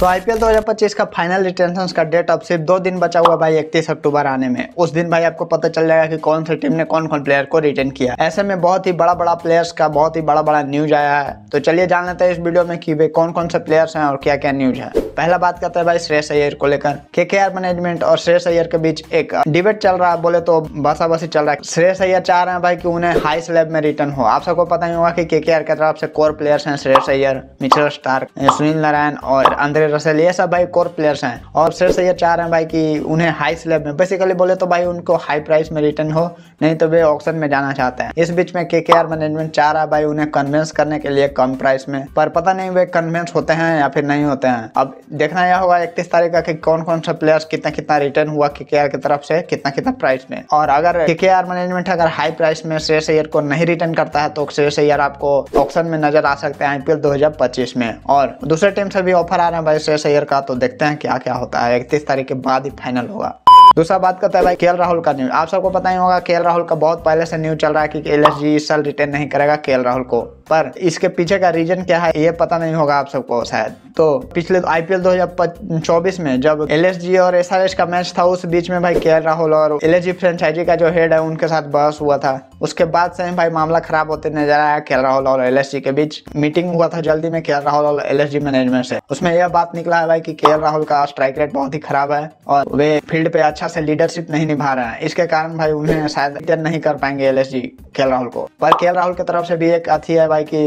तो आईपीएल 2025 का final retention का डेट अब सिर्फ दो दिन बचा हुआ भाई 31 अक्टूबर आने में उस दिन भाई आपको पता चल जाएगा कि कौन सी टीम ने कौन कौन प्लेयर को रिटेन किया ऐसे में बहुत ही बड़ा बड़ा प्लेयर्स का बहुत ही बड़ा बड़ा न्यूज आया है तो चलिए जान लेते हैं इस वीडियो में कि भाई कौन कौन से प्लेयर्स हैं और क्या क्या न्यूज है पहला बात करते हैं भाई श्रेय अयर को लेकर के मैनेजमेंट और श्रेष अयर के बीच एक डिबेट चल रहा है बोले तो बसा बसी चल रहा है श्रेष अयर चाह रहे हैं भाई की उन्हें हाई स्लेब में रिटर्न हो आप सबको पता ही होगा की के की तरफ से कोर प्लेयर्स हैं श्रेष अयर मिचर स्टार सुनील नारायण और अंद्रे कर सकते ये सब भाई कोर प्लेयर्स हैं और फिर से ये चाह रहे हैं भाई कि उन्हें हाई स्लैब में बेसिकली बोले तो भाई उनको हाई प्राइस में रिटर्न हो नहीं तो वे ऑक्शन में जाना चाहते हैं इस बीच में के मैनेजमेंट चाह रहा है भाई उन्हें कन्वेंस करने के लिए कम प्राइस में पर पता नहीं वे कन्वेंस होते हैं या फिर नहीं होते हैं अब देखना यह होगा इकतीस तारीख का कि कौन कौन सा प्लेयर्स कितना कितना रिटर्न हुआ के की तरफ से कितना कितना प्राइस में और अगर के मैनेजमेंट अगर हाई प्राइस में श्रेयस अय्यर को नहीं रिटर्न करता है तो श्रेयस अय्यर आपको ऑप्शन में नजर आ सकते हैं आईपीएल 2025 में और दूसरे टीम से भी ऑफर आ रहे हैं भाई शेयर शेयर का तो देखते हैं क्या क्या होता है इकतीस तारीख के बाद ही फाइनल होगा दूसरा बात करता है भाई के राहुल का न्यूज आप सबको पता ही होगा के राहुल का बहुत पहले से न्यूज चल रहा है कि एल इस साल रिटर्न नहीं करेगा के राहुल को पर इसके पीछे का रीजन क्या है ये पता नहीं होगा आप सबको शायद तो पिछले आईपीएल चौबीस में जब एल और एस का मैच था उस बीच में भाई के राहुल और एल फ्रेंचाइजी का जो हेड है उनके साथ बहस हुआ था उसके बाद से भाई मामला खराब होते नजर आया के राहुल और एल के बीच मीटिंग हुआ था जल्दी में के राहुल और एल मैनेजमेंट से उसमें यह बात निकला है भाई की के राहुल का स्ट्राइक रेट बहुत ही खराब है और वे फील्ड पे अच्छा अच्छा से लीडरशिप नहीं निभा रहे हैं इसके कारण भाई उन्हें शायद नहीं कर पाएंगे एल खेल राहुल को पर खेल राहुल की तरफ से भी एक अथी है भाई की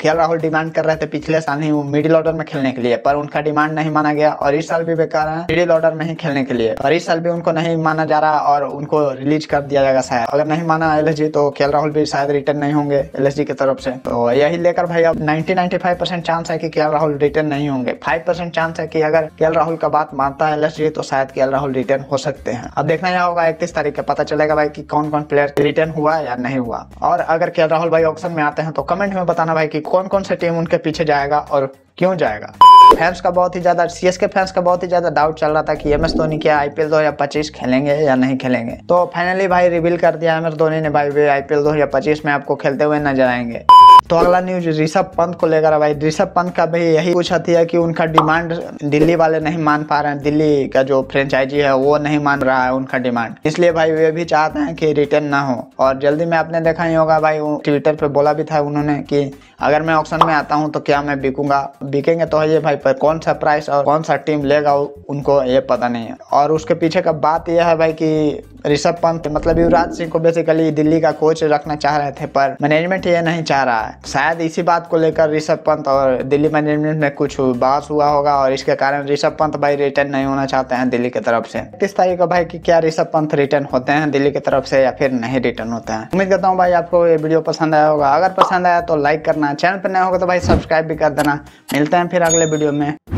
खेल राहुल डिमांड कर रहे थे पिछले साल ही वो मिडिल ऑर्डर में खेलने के लिए पर उनका डिमांड नहीं माना गया और इस साल भी बेकार है मिडिल ऑर्डर में ही खेलने के लिए और इस साल भी उनको नहीं माना जा रहा और उनको रिलीज कर दिया जाएगा शायद अगर नहीं माना एल तो के राहुल भी शायद रिटर्न नहीं होंगे एल की तरफ से तो यही लेकर भाई अब ninety ninety five percent chance है की के राहुल रिटर्न नहीं होंगे फाइव परसेंट चांस है की अगर के राहुल का बात मानता है एल तो शायद के राहुल रिटर्न हो सकते हैं अब देखना यह होगा इकतीस तारीख का पता चलेगा भाई की कौन कौन प्लेयर रिटर्न हुआ या नहीं हुआ और अगर के राहुल भाई ऑप्शन में आते हैं तो कमेंट में बताना भाई की कौन कौन सा टीम उनके पीछे जाएगा और क्यों जाएगा फैंस का बहुत ही ज़्यादा सी के फैंस का बहुत ही ज़्यादा डाउट चल रहा था कि एम एस धोनी क्या आई पी एल दो हज़ार पच्चीस खेलेंगे या नहीं खेलेंगे तो फाइनली भाई रिवील कर दिया एम एस धोनी ने भाई आई पी एल दो हज़ार पच्चीस में आपको खेलते हुए नजर आएंगे तो अगला न्यूज ऋषभ पंत को लेकर भाई ऋषभ पंत का भी यही कुछ हथी है कि उनका डिमांड दिल्ली वाले नहीं मान पा रहे हैं दिल्ली का जो फ्रेंचाइजी है वो नहीं मान रहा है उनका डिमांड इसलिए भाई वे भी चाहते हैं कि रिटर्न ना हो और जल्दी में आपने देखा ही होगा भाई ट्विटर पे बोला भी था उन्होंने कि अगर मैं ऑप्शन में आता हूँ तो क्या मैं बिकूंगा बिकेंगे तो है ये भाई पर कौन सा प्राइस और कौन सा टीम लेगा उनको ये पता नहीं है और उसके पीछे का बात यह है भाई कि ऋषभ पंत मतलब युवराज सिंह को बेसिकली दिल्ली का कोच रखना चाह रहे थे पर मैनेजमेंट ये नहीं चाह रहा है शायद इसी बात को लेकर ऋषभ पंत और दिल्ली मैनेजमेंट में कुछ बात हुआ होगा और इसके कारण ऋषभ पंत भाई रिटर्न नहीं होना चाहते हैं दिल्ली की तरफ से किस तारीख को भाई की क्या ऋषभ पंत रिटर्न होते हैं दिल्ली की तरफ से या फिर नहीं रिटर्न होते हैं उम्मीद करता हूँ भाई आपको ये वीडियो पसंद आया होगा अगर पसंद आया तो लाइक करना करना चैनल पर नया होगा तो भाई सब्सक्राइब भी कर देना मिलते हैं फिर अगले वीडियो में